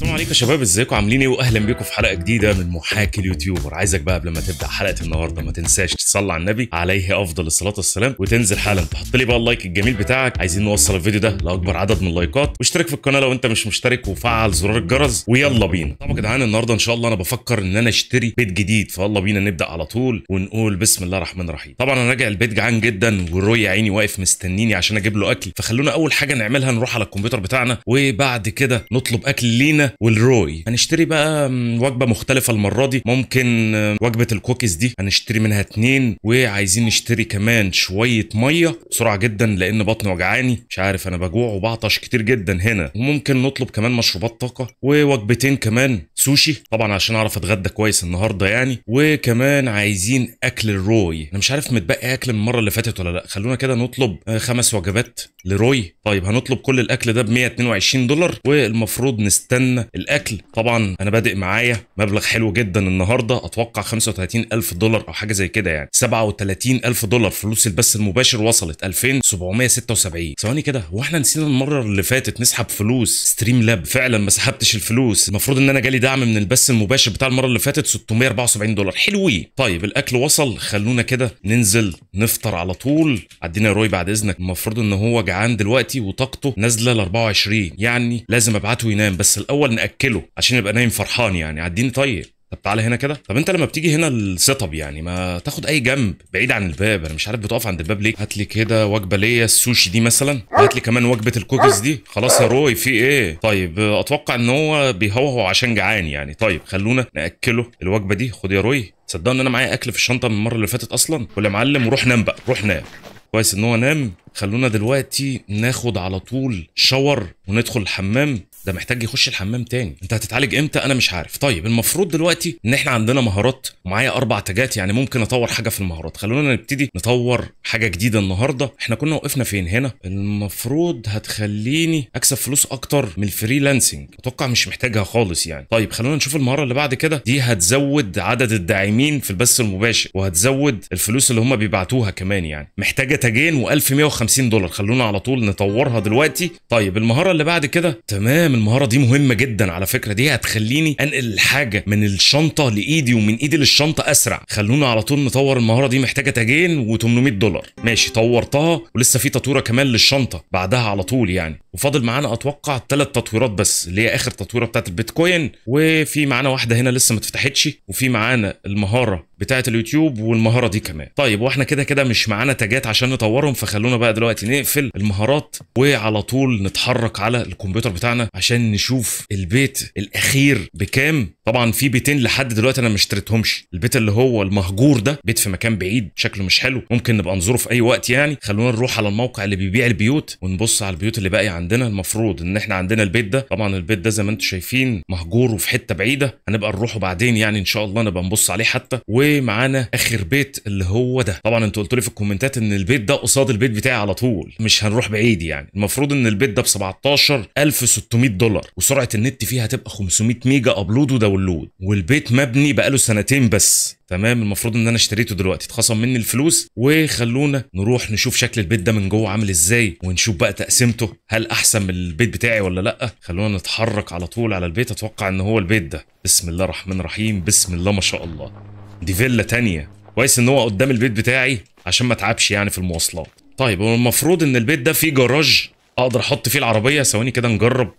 السلام عليكم يا شباب ازيكم عاملين ايه واهلا بيكم في حلقه جديده من محاكي اليوتيوبر عايزك بقى قبل ما تبدا حلقه النهارده ما تنساش تصلي على النبي عليه افضل الصلاه والسلام وتنزل حالا تحط لي بقى اللايك الجميل بتاعك عايزين نوصل الفيديو ده لاكبر عدد من اللايكات واشترك في القناه لو انت مش مشترك وفعل زرار الجرس ويلا بينا طبعا يا جدعان النهارده ان شاء الله انا بفكر ان انا اشتري بيت جديد فيلا بينا نبدا على طول ونقول بسم الله الرحمن الرحيم طبعا انا راجع البيت جعان جدا وروي عيني واقف مستنيني عشان اجيب له اكل فخلونا اول حاجه نعملها نروح على الكمبيوتر بتاعنا وبعد كده نطلب اكل لينا والروي هنشتري بقى وجبه مختلفه المره دي ممكن آه، وجبه الكوكيز دي هنشتري منها اتنين وعايزين نشتري كمان شويه ميه بسرعه جدا لان بطني وجعاني مش عارف انا بجوع وبعطش كتير جدا هنا وممكن نطلب كمان مشروبات طاقه ووجبتين كمان سوشي طبعا عشان اعرف اتغدى كويس النهارده يعني وكمان عايزين اكل الروي انا مش عارف متبقي اكل من المره اللي فاتت ولا لا خلونا كده نطلب آه، خمس وجبات لروي طيب هنطلب كل الاكل ده ب 122 دولار والمفروض نستنى الاكل طبعا انا بادئ معايا مبلغ حلو جدا النهارده اتوقع 35000 دولار او حاجه زي كده يعني 37000 دولار فلوس البث المباشر وصلت 2776 ثواني كده هو احنا نسينا المره اللي فاتت نسحب فلوس ستريم لاب فعلا ما سحبتش الفلوس المفروض ان انا جالي دعم من البث المباشر بتاع المره اللي فاتت 674 دولار حلوين طيب الاكل وصل خلونا كده ننزل نفطر على طول عدينا يا روي بعد اذنك المفروض ان هو جعان دلوقتي وطاقته نازله ل 24 يعني لازم ابعته ينام بس الاول الاول ناكله عشان يبقى نايم فرحان يعني عديني طيب طب تعالى هنا كده طب انت لما بتيجي هنا السيت اب يعني ما تاخد اي جنب بعيد عن الباب انا مش عارف بتقف عند الباب ليه هات لي كده وجبه ليا السوشي دي مثلا هات لي كمان وجبه الكوكيز دي خلاص يا روي في ايه طيب اتوقع ان هو بيهوهو عشان جعان يعني طيب خلونا ناكله الوجبه دي خد يا روي صدقني ان انا معايا اكل في الشنطه من المره اللي فاتت اصلا ولا معلم وروح نام بقى روح نام كويس ان هو نام خلونا دلوقتي ناخد على طول شاور وندخل الحمام ده محتاج يخش الحمام تاني انت هتتعالج امتى انا مش عارف طيب المفروض دلوقتي ان احنا عندنا مهارات ومعايا اربع تاجات يعني ممكن اطور حاجه في المهارات خلونا نبتدي نطور حاجه جديده النهارده احنا كنا وقفنا فين هنا المفروض هتخليني اكسب فلوس اكتر من الفريلانسنج اتوقع مش محتاجها خالص يعني طيب خلونا نشوف المهاره اللي بعد كده دي هتزود عدد الداعمين في البث المباشر وهتزود الفلوس اللي هم بيبعتوها كمان يعني محتاجه تاجين و1150 دولار خلونا على طول نطورها دلوقتي طيب المهاره اللي بعد كده تمام اتعلم المهاره دي مهمه جدا على فكره دي هتخليني انقل الحاجه من الشنطه لايدي ومن ايدي للشنطه اسرع خلونا على طول نطور المهاره دي محتاجه تاجين و800 دولار ماشي طورتها ولسه في تطوره كمان للشنطه بعدها على طول يعني وفاضل معانا اتوقع ثلاث تطويرات بس اللي هي اخر تطويره بتاعت البيتكوين وفي معانا واحده هنا لسه ما اتفتحتش وفي معانا المهاره بتاعه اليوتيوب والمهاره دي كمان طيب واحنا كده كده مش معانا تاجات عشان نطورهم فخلونا بقى دلوقتي نقفل المهارات وعلى طول نتحرك على الكمبيوتر بتاعنا عشان نشوف البيت الاخير بكام طبعا في بيتين لحد دلوقتي انا ما اشتريتهمش البيت اللي هو المهجور ده بيت في مكان بعيد شكله مش حلو ممكن نبقى نزوره في اي وقت يعني خلونا نروح على الموقع اللي بيبيع البيوت ونبص على البيوت اللي باقيه عندنا المفروض ان احنا عندنا البيت ده طبعا البيت ده زي ما انتم شايفين مهجور وفي حته بعيده هنبقى نروحه بعدين يعني ان شاء الله نبقى نبص عليه حتى ومعانا اخر بيت اللي هو ده طبعا انتوا قلتوا لي في الكومنتات ان البيت ده قصاد البيت بتاعي على طول مش هنروح بعيد يعني المفروض ان البيت ده ب 17600 دولار وسرعه النت فيها هتبقى 500 ميجا ابلود وداونلود والبيت مبني بقاله سنتين بس تمام المفروض ان انا اشتريته دلوقتي اتخصم مني الفلوس وخلونا نروح نشوف شكل البيت ده من جوه عامل ازاي ونشوف بقى تقسيمته هل احسن من البيت بتاعي ولا لا خلونا نتحرك على طول على البيت اتوقع ان هو البيت ده بسم الله الرحمن الرحيم بسم الله ما شاء الله دي فيلا تانية كويس ان هو قدام البيت بتاعي عشان ما اتعبش يعني في المواصلات طيب هو المفروض ان البيت ده فيه جراج اقدر احط فيه العربيه ثواني كده نجرب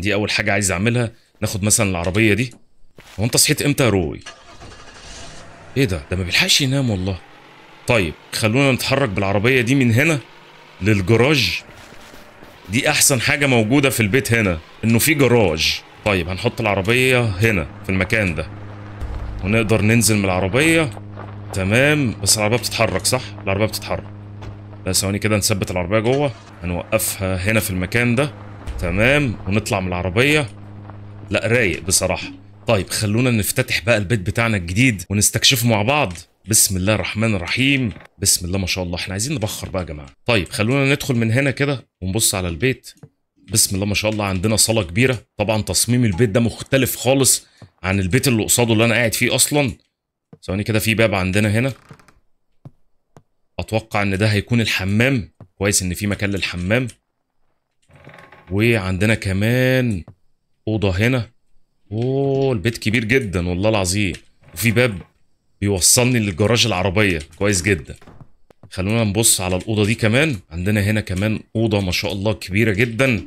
دي اول حاجه عايز اعملها ناخد مثلا العربيه دي هو انت صحيت امتى يا روي ايه ده ده ما بيلحقش ينام والله طيب خلونا نتحرك بالعربيه دي من هنا للجراج دي احسن حاجه موجوده في البيت هنا انه في جراج طيب هنحط العربيه هنا في المكان ده ونقدر ننزل من العربيه تمام بس العربيه بتتحرك صح العربيه بتتحرك لا ثواني كده نثبت العربيه جوه هنوقفها هنا في المكان ده تمام ونطلع من العربيه لا رايق بصراحه طيب خلونا نفتتح بقى البيت بتاعنا الجديد ونستكشفه مع بعض بسم الله الرحمن الرحيم بسم الله ما شاء الله احنا عايزين نبخر بقى يا جماعه طيب خلونا ندخل من هنا كده ونبص على البيت بسم الله ما شاء الله عندنا صاله كبيره طبعا تصميم البيت ده مختلف خالص عن البيت اللي قصاده اللي انا قاعد فيه اصلا ثواني كده في باب عندنا هنا اتوقع ان ده هيكون الحمام كويس ان في مكان للحمام وعندنا كمان اوضه هنا اوه البيت كبير جدا والله العظيم وفي باب بيوصلني للجراج العربيه كويس جدا خلونا نبص على الاوضه دي كمان عندنا هنا كمان اوضه ما شاء الله كبيره جدا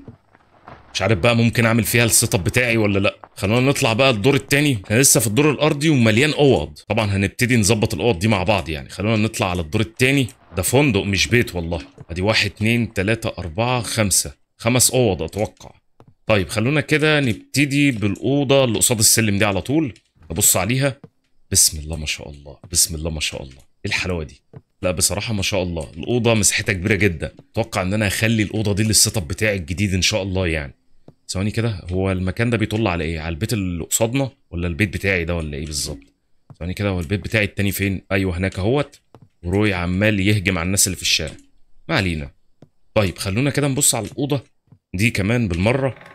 مش عارف بقى ممكن اعمل فيها السيت اب بتاعي ولا لا خلونا نطلع بقى الدور الثاني احنا لسه في الدور الارضي ومليان اوض طبعا هنبتدي نظبط الاوض دي مع بعض يعني خلونا نطلع على الدور الثاني ده فندق مش بيت والله ادي واحد 2 3 اربعه خمسه خمس اوض اتوقع طيب خلونا كده نبتدي بالاوضه اللي قصاد السلم دي على طول ابص عليها بسم الله ما شاء الله بسم الله ما شاء الله ايه الحلاوه دي لا بصراحه ما شاء الله الاوضه مساحتها كبيره جدا اتوقع ان انا هخلي الاوضه دي للسيت اب بتاعي الجديد ان شاء الله يعني ثواني كده هو المكان ده بيطل على ايه على البيت اللي قصادنا ولا البيت بتاعي ده ولا ايه بالظبط ثواني كده هو البيت بتاعي التاني فين ايوه هناك اهوت وروي عمال يهجم على الناس اللي في الشارع ما علينا طيب خلونا كده نبص على الاوضه دي كمان بالمره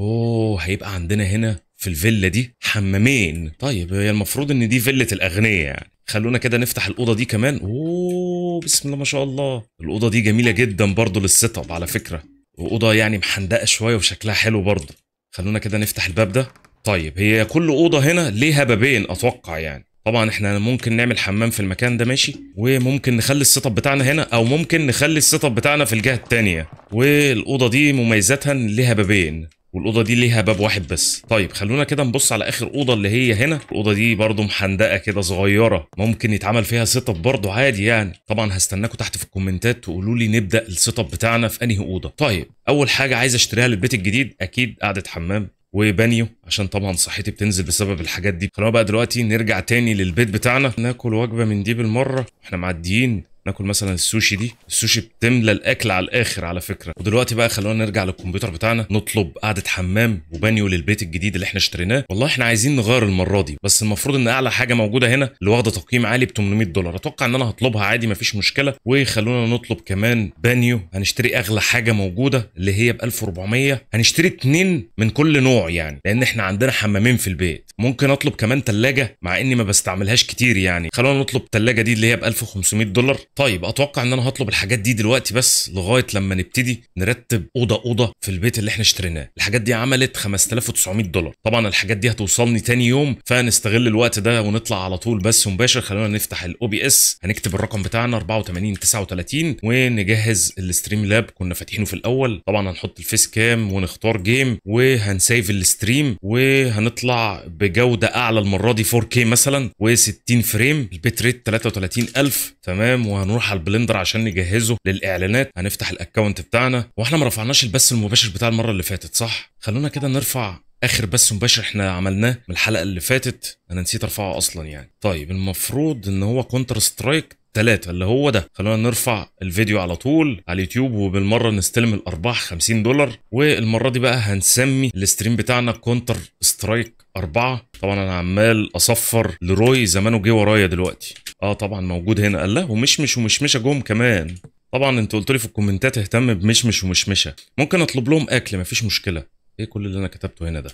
اوه هيبقى عندنا هنا في الفيلا دي حمامين طيب هي المفروض ان دي فيلة الاغنياء يعني خلونا كده نفتح الاوضه دي كمان اوه بسم الله ما شاء الله الاوضه دي جميله جدا برضو للسيت اب على فكره واوضه يعني محندقه شويه وشكلها حلو برضو خلونا كده نفتح الباب ده طيب هي كل اوضه هنا ليها بابين اتوقع يعني طبعا احنا ممكن نعمل حمام في المكان ده ماشي وممكن نخلي السيت اب بتاعنا هنا او ممكن نخلي السيت اب بتاعنا في الجهه الثانيه والاوضه دي مميزاتها ليها بابين والاوضه دي ليها باب واحد بس طيب خلونا كده نبص على اخر اوضه اللي هي هنا الاوضه دي برضو محندقه كده صغيره ممكن يتعمل فيها سيت اب برده عادي يعني طبعا هستناكم تحت في الكومنتات تقولوا لي نبدا السيت اب بتاعنا في انهي اوضه طيب اول حاجه عايز اشتريها للبيت الجديد اكيد قعده حمام وبانيو عشان طبعا صحتي بتنزل بسبب الحاجات دي خلونا بقى دلوقتي نرجع تاني للبيت بتاعنا ناكل وجبه من دي بالمره احنا معديين ناكل مثلا السوشي دي السوشي بتملى الاكل على الاخر على فكره ودلوقتي بقى خلونا نرجع للكمبيوتر بتاعنا نطلب قعده حمام وبانيو للبيت الجديد اللي احنا اشتريناه والله احنا عايزين نغير المره دي بس المفروض ان اعلى حاجه موجوده هنا اللي واخده تقييم عالي ب 800 دولار اتوقع ان انا هطلبها عادي مفيش مشكله وخلونا نطلب كمان بانيو هنشتري اغلى حاجه موجوده اللي هي ب 1400 هنشتري اتنين من كل نوع يعني لان احنا عندنا حمامين في البيت ممكن اطلب كمان ثلاجه مع اني ما بستعملهاش كتير يعني خلونا نطلب الثلاجه دي اللي هي ب 1500 دولار طيب اتوقع ان انا هطلب الحاجات دي دلوقتي بس لغايه لما نبتدي نرتب اوضه اوضه في البيت اللي احنا اشتريناه الحاجات دي عملت 5900 دولار طبعا الحاجات دي هتوصلني تاني يوم فنستغل الوقت ده ونطلع على طول بس مباشر خلونا نفتح الاو بي اس هنكتب الرقم بتاعنا 84 39 ونجهز الاستريم لاب كنا فاتحينه في الاول طبعا هنحط الفيس كام ونختار جيم وهنسيف الاستريم وهنطلع بجوده اعلى المره دي 4K مثلا و60 فريم البيت ريت 33000 تمام وهن هنروح على البلندر عشان نجهزه للاعلانات هنفتح الاكونت بتاعنا واحنا ما رفعناش البث المباشر بتاع المره اللي فاتت صح خلونا كده نرفع اخر بث مباشر احنا عملناه من الحلقه اللي فاتت انا نسيت ارفعه اصلا يعني طيب المفروض ان هو كونتر سترايك ثلاثة اللي هو ده خلونا نرفع الفيديو على طول على اليوتيوب وبالمرة نستلم الأرباح 50 دولار والمرة دي بقى هنسمي الاستريم بتاعنا كونتر سترايك أربعة طبعا أنا عمال أصفر لروي زمانه جه ورايا دلوقتي اه طبعا موجود هنا قال له ومشمش ومشمشه جم كمان طبعا انتوا قلتوا لي في الكومنتات اهتم بمشمش ومشمشه ممكن اطلب لهم اكل مفيش مشكله ايه كل اللي انا كتبته هنا ده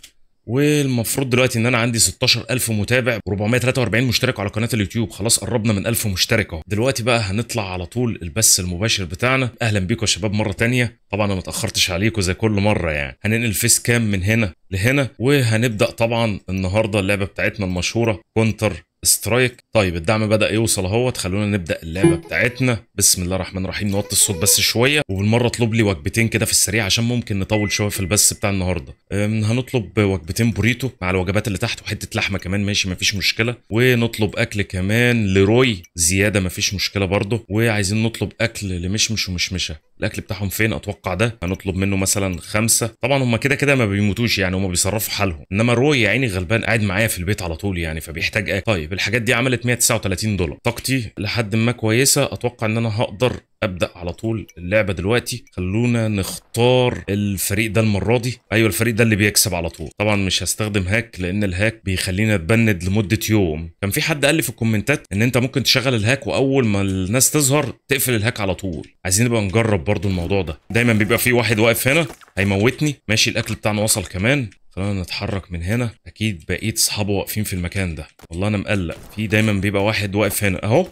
والمفروض دلوقتي ان انا عندي 16000 متابع و443 مشترك على قناه اليوتيوب خلاص قربنا من 1000 مشترك اهو دلوقتي بقى هنطلع على طول البث المباشر بتاعنا اهلا بيكم يا شباب مره تانية طبعا انا ما اتاخرتش عليكم زي كل مره يعني هننقل فيس كام من هنا لهنا وهنبدا طبعا النهارده اللعبه بتاعتنا المشهوره كونتر سترايك طيب الدعم بدا يوصل اهوت خلونا نبدا اللعبه بتاعتنا بسم الله الرحمن الرحيم نوطي الصوت بس شويه وبالمره اطلب لي وجبتين كده في السريع عشان ممكن نطول شويه في البث بتاع النهارده هنطلب وجبتين بوريتو مع الوجبات اللي تحت وحته لحمه كمان ماشي مفيش مشكله ونطلب اكل كمان لروي زياده مفيش مشكله برده وعايزين نطلب اكل لمشمش ومشمشه الاكل بتاعهم فين اتوقع ده هنطلب منه مثلا خمسة طبعا هم كده كده ما بيموتوش يعني هم بيصرفوا حالهم انما روي يا عيني غلبان قاعد معايا في البيت على طول يعني فبيحتاج اكل طيب الحاجات دي عملت 139 دولار طاقتي لحد ما كويسه اتوقع ان انا هقدر ابدا على طول اللعبه دلوقتي خلونا نختار الفريق ده المره دي ايوه الفريق ده اللي بيكسب على طول طبعا مش هستخدم هاك لان الهاك بيخلينا اتبند لمده يوم كان في حد قال لي في الكومنتات ان انت ممكن تشغل الهاك واول ما الناس تظهر تقفل الهاك على طول عايزين نبقى نجرب برضو الموضوع ده دايما بيبقى في واحد واقف هنا هيموتني ماشي الاكل بتاعنا وصل كمان خلونا نتحرك من هنا اكيد بقيه اصحابه واقفين في المكان ده والله انا مقلق في دايما بيبقى واحد واقف هنا اهو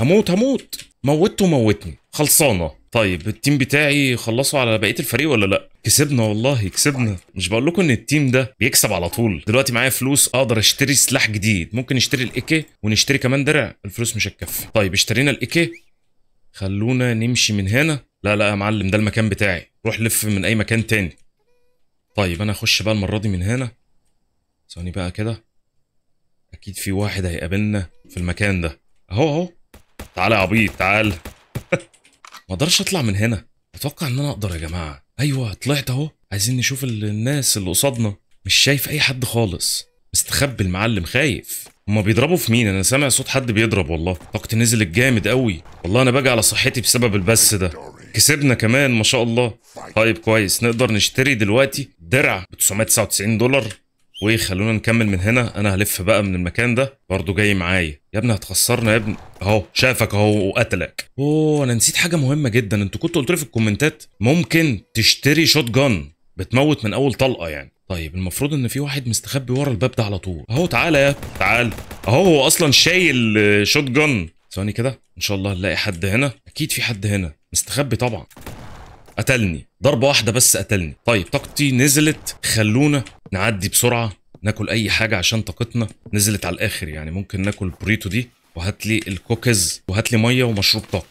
هموت هموت موتته موتني خلصانه طيب التيم بتاعي خلصوا على بقيه الفريق ولا لا كسبنا والله كسبنا مش بقول لكم ان التيم ده بيكسب على طول دلوقتي معايا فلوس اقدر اشتري سلاح جديد ممكن نشتري الايكي ونشتري كمان درع الفلوس مش هتكفي طيب اشترينا الايكي خلونا نمشي من هنا لا لا يا معلم ده المكان بتاعي روح لف من اي مكان تاني طيب انا اخش بقى المره دي من هنا ثواني بقى كده اكيد في واحد هيقابلنا في المكان ده اهو اهو تعالى يا عبيط تعال ما اقدرش اطلع من هنا اتوقع ان انا اقدر يا جماعه ايوه طلعت اهو عايزين نشوف الناس اللي قصادنا مش شايف اي حد خالص مستخبي المعلم خايف هما بيضربوا في مين انا سامع صوت حد بيضرب والله طاقتي نزلت جامد قوي والله انا باجي على صحتي بسبب البث ده كسبنا كمان ما شاء الله طيب كويس نقدر نشتري دلوقتي درع ب 999 دولار وخلونا نكمل من هنا انا هلف بقى من المكان ده برضه جاي معايا يا ابني هتخسرنا يا ابني اهو شافك اهو وقتلك اوه انا نسيت حاجه مهمه جدا انتوا كنتوا قلتوا لي في الكومنتات ممكن تشتري شوت جان بتموت من اول طلقه يعني طيب المفروض ان في واحد مستخبي ورا الباب ده على طول اهو تعالى يا تعال اهو هو اصلا شايل شوت جان ثواني كده ان شاء الله نلاقي حد هنا اكيد في حد هنا مستخبي طبعا قتلني ضربة واحدة بس قتلني طيب طاقتي نزلت خلونا نعدي بسرعة ناكل أي حاجة عشان طاقتنا نزلت على الآخر يعني ممكن ناكل بريتو دي وهات لي الكوكيز وهات لي مية ومشروب طاقة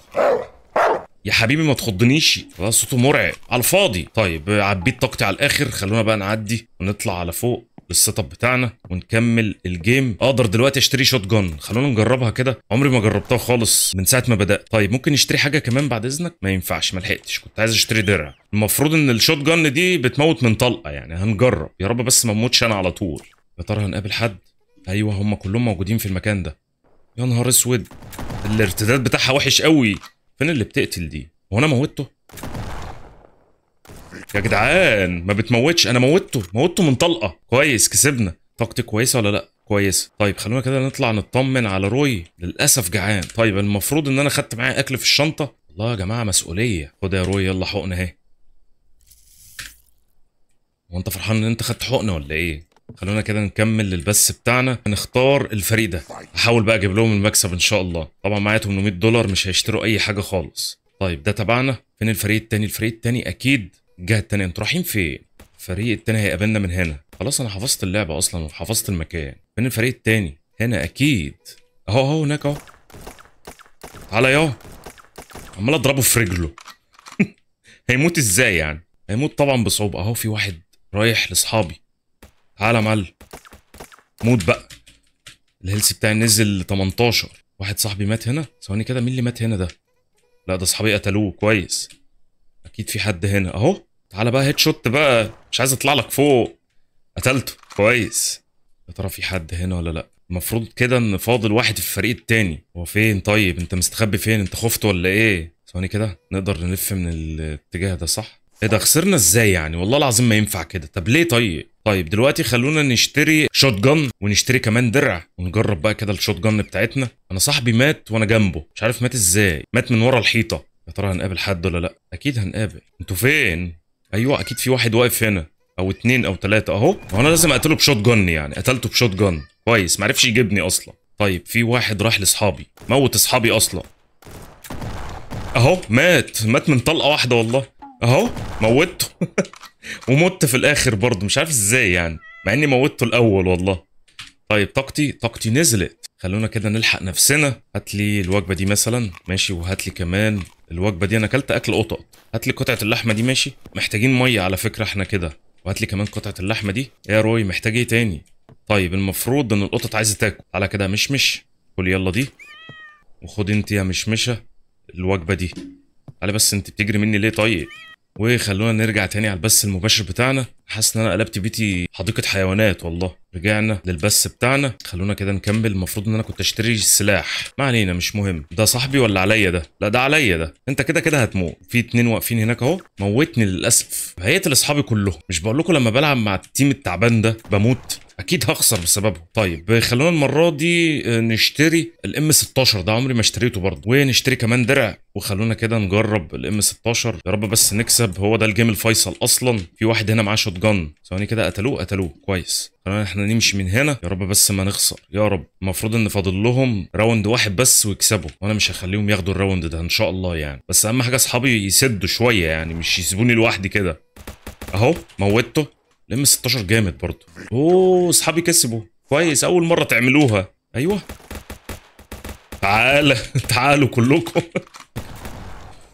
يا حبيبي ما تخضنيش صوته مرعب على الفاضي طيب عبيت طاقتي على الاخر خلونا بقى نعدي ونطلع على فوق للسيت اب بتاعنا ونكمل الجيم اقدر دلوقتي اشتري شوت جان خلونا نجربها كده عمري ما جربتها خالص من ساعه ما بدات طيب ممكن نشتري حاجه كمان بعد اذنك ما ينفعش ما لحقتش كنت عايز اشتري درع المفروض ان الشوت جان دي بتموت من طلقه يعني هنجرب يا رب بس ما اموتش انا على طول يا ترى هنقابل حد ايوه هم كلهم موجودين في المكان ده يا نهار اسود الارتداد بتاعها وحش قوي فين اللي بتقتل دي هو انا موتته يا جدعان ما بتموتش انا موتته موتته من طلقه كويس كسبنا طاقتي كويسه ولا لا كويسه طيب خلونا كده نطلع نطمن على روي للاسف جعان طيب المفروض ان انا خدت معايا اكل في الشنطه الله يا جماعه مسؤوليه خد يا روي يلا حقنا اهي هو انت فرحان ان انت خدت حقنه ولا ايه خلونا كده نكمل للبث بتاعنا نختار الفريق ده بقى اجيب لهم المكسب ان شاء الله طبعا معايا 800 دولار مش هيشتروا اي حاجه خالص طيب ده تبعنا فين الفريق التاني الفريق التاني اكيد الجهه التانيه انتوا رايحين فين الفريق التاني هيقابلنا من هنا خلاص انا حفظت اللعبه اصلا وحفظت المكان فين الفريق التاني هنا اكيد اهو اهو هناك اهو تعالى ياه عمال اضربه في رجله هيموت ازاي يعني هيموت طبعا بصعوبه اهو في واحد رايح لاصحابي تعالى يا معلم موت بقى الهيلث بتاعي نزل 18 واحد صاحبي مات هنا ثواني كده مين اللي مات هنا ده لا ده اصحابي قتلوه كويس اكيد في حد هنا اهو تعالى بقى هيد شوت بقى مش عايز اطلع لك فوق قتلته كويس يا ترى في حد هنا ولا لا المفروض كده ان فاضل واحد في الفريق التاني هو فين طيب انت مستخبي فين انت خفت ولا ايه ثواني كده نقدر نلف من الاتجاه ده صح ايه ده خسرنا ازاي يعني والله العظيم ما ينفع كده طب ليه طيب طيب دلوقتي خلونا نشتري شوت جن ونشتري كمان درع ونجرب بقى كده الشوت جن بتاعتنا انا صاحبي مات وانا جنبه مش عارف مات ازاي مات من ورا الحيطه يا ترى هنقابل حد ولا لا اكيد هنقابل انتوا فين ايوه اكيد في واحد واقف هنا او اتنين او تلاتة اهو هو انا لازم اقتله بشوت جن يعني قتلته بشوت جن كويس معرفش يجيبني اصلا طيب في واحد راح لاصحابي موت اصحابي اصلا اهو مات مات من طلقه واحده والله اهو موتته ومت في الاخر برضه مش عارف ازاي يعني مع اني موتته الاول والله طيب طاقتي طاقتي نزلت خلونا كده نلحق نفسنا هات لي الوجبه دي مثلا ماشي وهات لي كمان الوجبه دي انا اكلت اكل قطط هات لي قطعه اللحمه دي ماشي محتاجين ميه على فكره احنا كده وهات لي كمان قطعه اللحمه دي ايه يا روي محتاج ايه تاني طيب المفروض ان القطط عايزه تاكل تعالى كده مشمش كل يلا دي وخد انت يا مشمشه الوجبه دي تعالى بس انت بتجري مني ليه طيب وخلونا نرجع تاني على البث المباشر بتاعنا حاسس ان انا قلبت بيتي حديقه حيوانات والله رجعنا للبث بتاعنا خلونا كده نكمل المفروض ان انا كنت اشتري السلاح ما علينا مش مهم ده صاحبي ولا عليا ده لا ده عليا ده انت كده كده هتموت في اتنين واقفين هناك اهو موتني للاسف هيقتل اصحابي كلهم مش بقول لكم لما بلعب مع التيم التعبان ده بموت اكيد هخسر بسببه طيب خلونا المره دي آه، نشتري الام 16 ده عمري ما اشتريته برضه ونشتري كمان درع وخلونا كده نجرب الام 16 يا رب بس نكسب هو ده الجيم الفيصل اصلا في واحد هنا معاه شوت جان ثواني كده قتلوه قتلوه كويس خلينا احنا نمشي من هنا يا رب بس ما نخسر يا رب المفروض ان فاضل لهم راوند واحد بس ويكسبوا وانا مش هخليهم ياخدوا الراوند ده ان شاء الله يعني بس اهم حاجه اصحابي يسدوا شويه يعني مش يسيبوني لوحدي كده اهو موتته لم 16 جامد برضه اوه اصحابي كسبوا كويس اول مره تعملوها ايوه تعال تعالوا كلكم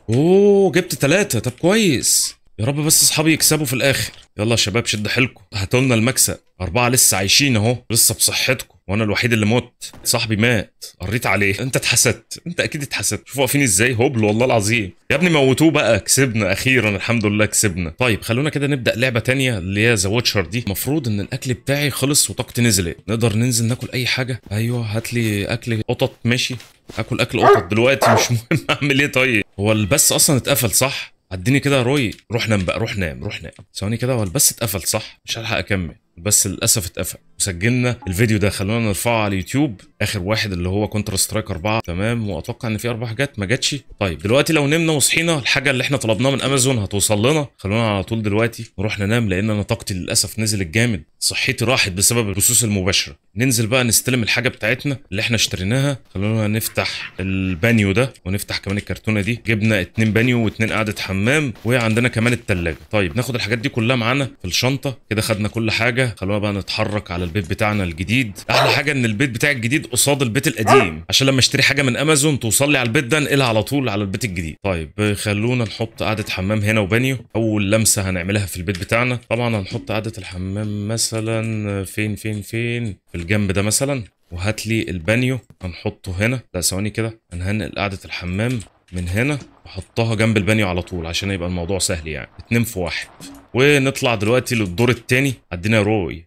اوه جبت ثلاثة طب كويس يا رب بس اصحابي يكسبوا في الاخر يلا يا شباب شد حيلكم هاتوا لنا المكسب اربعه لسه عايشين اهو لسه بصحتكم وانا الوحيد اللي مت صاحبي مات قريت عليه انت اتحسدت انت اكيد اتحسدت شوفوا واقفين ازاي هبل والله العظيم يا ابني موتوه بقى كسبنا اخيرا الحمد لله كسبنا طيب خلونا كده نبدا لعبه تانية اللي هي ذا واتشر دي المفروض ان الاكل بتاعي خلص وطاقتي نزلت نقدر ننزل ناكل اي حاجه ايوه هات لي اكل قطط ماشي اكل اكل قطط دلوقتي مش مهم اعمل ايه طيب هو البث اصلا اتقفل صح الدنيا كده روي روح نام بقى روح نام روح نام ثواني كده هو اتقفلت اتقفل صح مش هلحق اكمل بس للاسف اتقفل وسجلنا الفيديو ده خلونا نرفعه على اليوتيوب اخر واحد اللي هو كونتر سترايك 4 تمام واتوقع ان في اربع حاجات ما جاتش طيب دلوقتي لو نمنا وصحينا الحاجه اللي احنا طلبناها من امازون هتوصل لنا خلونا على طول دلوقتي نروح ننام لان انا طاقتي للاسف نزلت جامد صحتي راحت بسبب البثوث المباشره ننزل بقى نستلم الحاجه بتاعتنا اللي احنا اشتريناها خلونا نفتح البانيو ده ونفتح كمان الكرتونه دي جبنا اتنين بانيو واتنين قاعده حمام وعندنا كمان التلاجه طيب ناخد الحاجات دي كلها معانا في الشنطه كده خدنا كل حاجه خلونا بقى نتحرك على البيت بتاعنا الجديد احلى حاجه ان البيت بتاعي الجديد قصاد البيت القديم آه. عشان لما اشتري حاجه من امازون توصل لي على البيت ده انقلها على طول على البيت الجديد طيب خلونا نحط قعده حمام هنا وبانيو اول لمسه هنعملها في البيت بتاعنا طبعا هنحط قعده الحمام مثلا فين فين فين في الجنب ده مثلا وهات لي البانيو هنحطه هنا لا ثواني كده انا قاعده قعده الحمام من هنا احطها جنب البانيو على طول عشان يبقى الموضوع سهل يعني اتنين في واحد ونطلع دلوقتي للدور التاني عدينا روي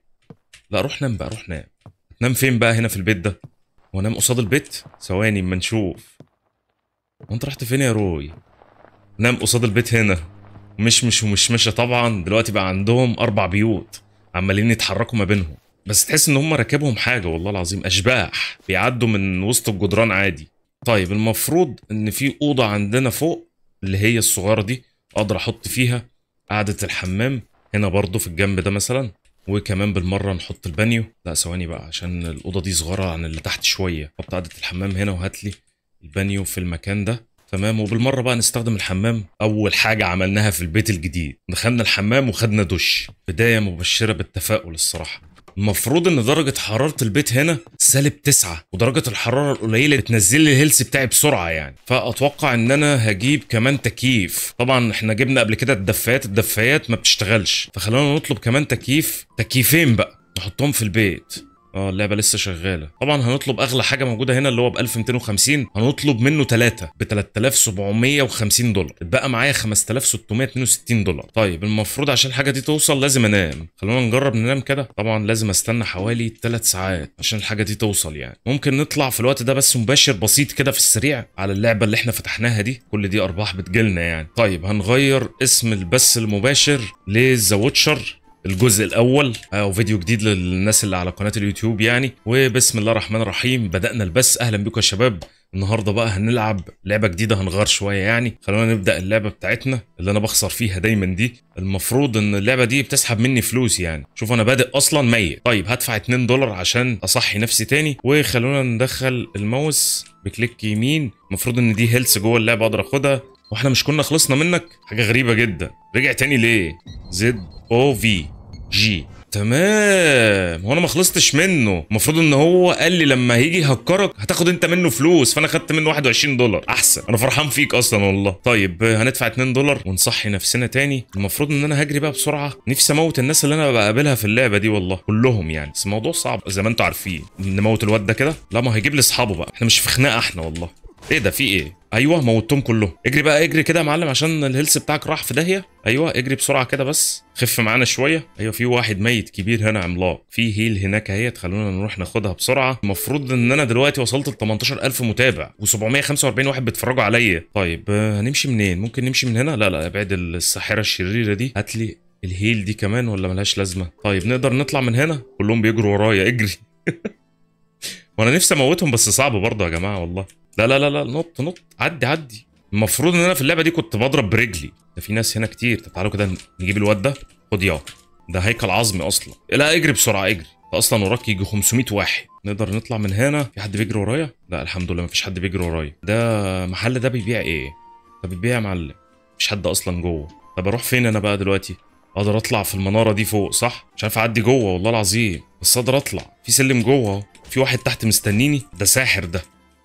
لا روح نام بقى روح نام نام فين بقى هنا في البيت ده نام قصاد البيت ثواني اما نشوف وانت رحت فين يا روي نام قصاد البيت هنا مش مش ومشمشه طبعا دلوقتي بقى عندهم اربع بيوت عمالين يتحركوا ما بينهم بس تحس ان هم ركبهم حاجه والله العظيم اشباح بيعدوا من وسط الجدران عادي طيب المفروض ان في اوضه عندنا فوق اللي هي الصغيره دي اقدر احط فيها قعده الحمام هنا برضو في الجنب ده مثلا وكمان بالمره نحط البانيو لا ثواني بقى عشان الاوضه دي صغيره عن اللي تحت شويه حط قعده الحمام هنا وهات لي البانيو في المكان ده تمام وبالمره بقى نستخدم الحمام اول حاجه عملناها في البيت الجديد دخلنا الحمام وخدنا دش بدايه مبشره بالتفاؤل الصراحه المفروض ان درجه حراره البيت هنا سالب تسعة ودرجه الحراره القليله بتنزل لي الهيلث بتاعي بسرعه يعني فاتوقع ان انا هجيب كمان تكييف طبعا احنا جبنا قبل كده الدفايات الدفايات ما بتشتغلش فخلونا نطلب كمان تكييف تكييفين بقى نحطهم في البيت اه اللعبه لسه شغاله طبعا هنطلب اغلى حاجه موجوده هنا اللي هو ب 1250 هنطلب منه ثلاثة ب 3750 دولار اتبقى معايا 5662 دولار طيب المفروض عشان الحاجه دي توصل لازم انام خلونا نجرب ننام كده طبعا لازم استنى حوالي 3 ساعات عشان الحاجه دي توصل يعني ممكن نطلع في الوقت ده بس مباشر بسيط كده في السريع على اللعبه اللي احنا فتحناها دي كل دي ارباح بتجيلنا يعني طيب هنغير اسم البث المباشر لذا ووتشر الجزء الاول او آه، فيديو جديد للناس اللي على قناه اليوتيوب يعني وبسم الله الرحمن الرحيم بدانا البث اهلا بكم يا شباب النهارده بقى هنلعب لعبه جديده هنغير شويه يعني خلونا نبدا اللعبه بتاعتنا اللي انا بخسر فيها دايما دي المفروض ان اللعبه دي بتسحب مني فلوس يعني شوف انا بادئ اصلا ميت طيب هدفع 2 دولار عشان اصحي نفسي تاني وخلونا ندخل الماوس بكليك يمين المفروض ان دي هيلث جوه اللعبه اقدر اخدها واحنا مش كنا خلصنا منك حاجه غريبه جدا رجع تاني ليه زد او في جي تمام هو انا ما خلصتش منه المفروض ان هو قال لي لما هيجي يهكرك هتاخد انت منه فلوس فانا خدت منه 21 دولار احسن انا فرحان فيك اصلا والله طيب هندفع 2 دولار ونصحي نفسنا تاني المفروض ان انا هجري بقى بسرعه نفسي اموت الناس اللي انا بقابلها في اللعبه دي والله كلهم يعني بس الموضوع صعب زي ما انتوا عارفين نموت الواد ده كده لا ما هيجيب لي اصحابه بقى احنا مش في خناقه احنا والله ايه ده في ايه ايوه موتهم كلهم اجري بقى اجري كده يا معلم عشان الهيلث بتاعك راح في داهيه ايوه اجري بسرعه كده بس خف معانا شويه ايوه في واحد ميت كبير هنا عملاق في هيل هناك اهي خلونا نروح ناخدها بسرعه المفروض ان انا دلوقتي وصلت ل 18000 متابع و745 واحد بيتفرجوا عليا طيب آه، هنمشي منين ممكن نمشي من هنا لا لا ابعد الساحره الشريره دي هات لي الهيل دي كمان ولا ملهاش لازمه طيب نقدر نطلع من هنا كلهم بيجروا ورايا اجري وانا نفسي اموتهم بس صعب برضه يا جماعه والله لا لا لا لا نط نط عدي عدي المفروض ان انا في اللعبه دي كنت بضرب برجلي ده في ناس هنا كتير طب تعالوا كده نجيب الواد ده خد ياه ده هيكل عظمي اصلا لا اجري بسرعه اجري ده اصلا وراك يجي 500 واحد نقدر نطلع من هنا في حد بيجري ورايا لا الحمد لله مفيش حد بيجري ورايا ده محل ده بيبيع ايه ده بيبيع يا معلم مفيش حد اصلا جوه طب اروح فين انا بقى دلوقتي اقدر اطلع في المناره دي فوق صح مش عارف اعدي جوه والله العظيم بس اقدر اطلع في سلم جوه في واحد تحت مستنيني ده ساحر ده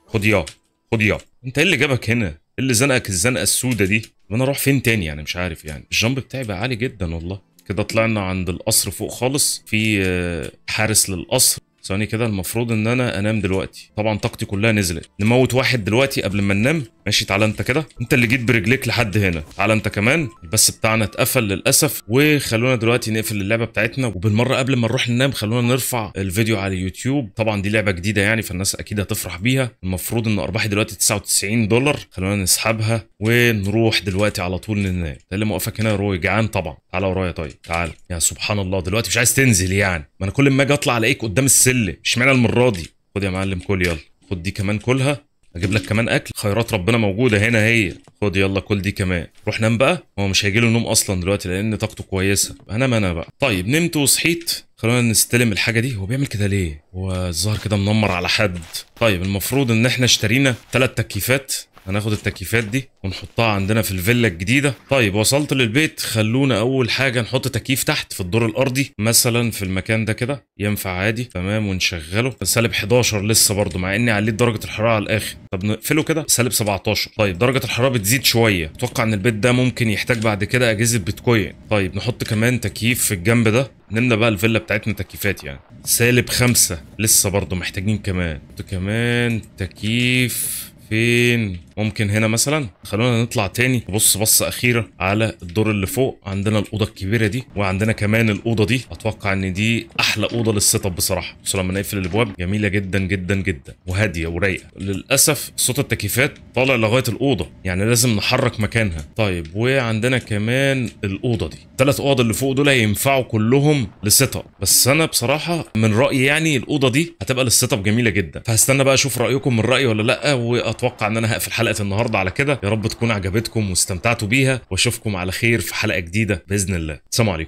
خد ياه خد يار انت ايه اللي جابك هنا ايه اللي زنقك الزنقه السودة دي ما انا اروح فين تاني يعني مش عارف يعني الجنب بتاعي بقى عالي جدا والله كده طلعنا عند القصر فوق خالص في آه، حارس للقصر ثواني كده المفروض ان انا انام دلوقتي طبعا طاقتي كلها نزلت نموت واحد دلوقتي قبل ما ننام ماشي تعالى انت كده انت اللي جيت برجليك لحد هنا تعالى انت كمان البث بتاعنا اتقفل للاسف وخلونا دلوقتي نقفل اللعبه بتاعتنا وبالمره قبل ما نروح ننام خلونا نرفع الفيديو على اليوتيوب طبعا دي لعبه جديده يعني فالناس اكيد هتفرح بيها المفروض ان ارباحي دلوقتي 99 دولار خلونا نسحبها ونروح دلوقتي على طول ننام ده اللي موقفك هنا يا روي جعان طبعا تعالى ورايا طيب تعالى يا سبحان الله دلوقتي مش عايز تنزل يعني ما انا كل ما اجي اطلع الاقيك قدام السلم قله اشمعنى المره دي خد يا معلم كل يلا خد دي كمان كلها اجيب لك كمان اكل خيرات ربنا موجوده هنا هي خد يلا كل دي كمان روح نام بقى هو مش هيجي له نوم اصلا دلوقتي لان طاقته كويسه هنام انا بقى طيب نمت وصحيت خلونا نستلم الحاجه دي هو بيعمل كده ليه هو الظاهر كده منمر على حد طيب المفروض ان احنا اشترينا ثلاث تكييفات هناخد التكييفات دي ونحطها عندنا في الفيلا الجديده طيب وصلت للبيت خلونا اول حاجه نحط تكييف تحت في الدور الارضي مثلا في المكان ده كده ينفع عادي تمام ونشغله سالب 11 لسه برضو مع اني عليت درجه الحراره على الاخر طب نقفله كده سالب 17 طيب درجه الحراره بتزيد شويه اتوقع ان البيت ده ممكن يحتاج بعد كده اجهزه بيتكوين طيب نحط كمان تكييف في الجنب ده نملى بقى الفيلا بتاعتنا تكييفات يعني سالب خمسة لسه برضه محتاجين كمان كمان تكييف فين ممكن هنا مثلا خلونا نطلع تاني بص بصه اخيره على الدور اللي فوق عندنا الاوضه الكبيره دي وعندنا كمان الاوضه دي اتوقع ان دي احلى اوضه للسيت اب بصراحه بص لما نقفل الابواب جميله جدا جدا جدا وهاديه ورايقه للاسف صوت التكييفات طالع لغايه الاوضه يعني لازم نحرك مكانها طيب وعندنا كمان الاوضه دي الثلاث اوض اللي فوق دول هينفعوا كلهم للسيت اب بس انا بصراحه من رايي يعني الاوضه دي هتبقى للسيت اب جميله جدا فهستنى بقى اشوف رايكم من رايي ولا لا اتوقع ان انا هقفل حلقه النهارده على كده يا رب تكون عجبتكم واستمتعتوا بيها واشوفكم على خير في حلقه جديده باذن الله سلام عليكم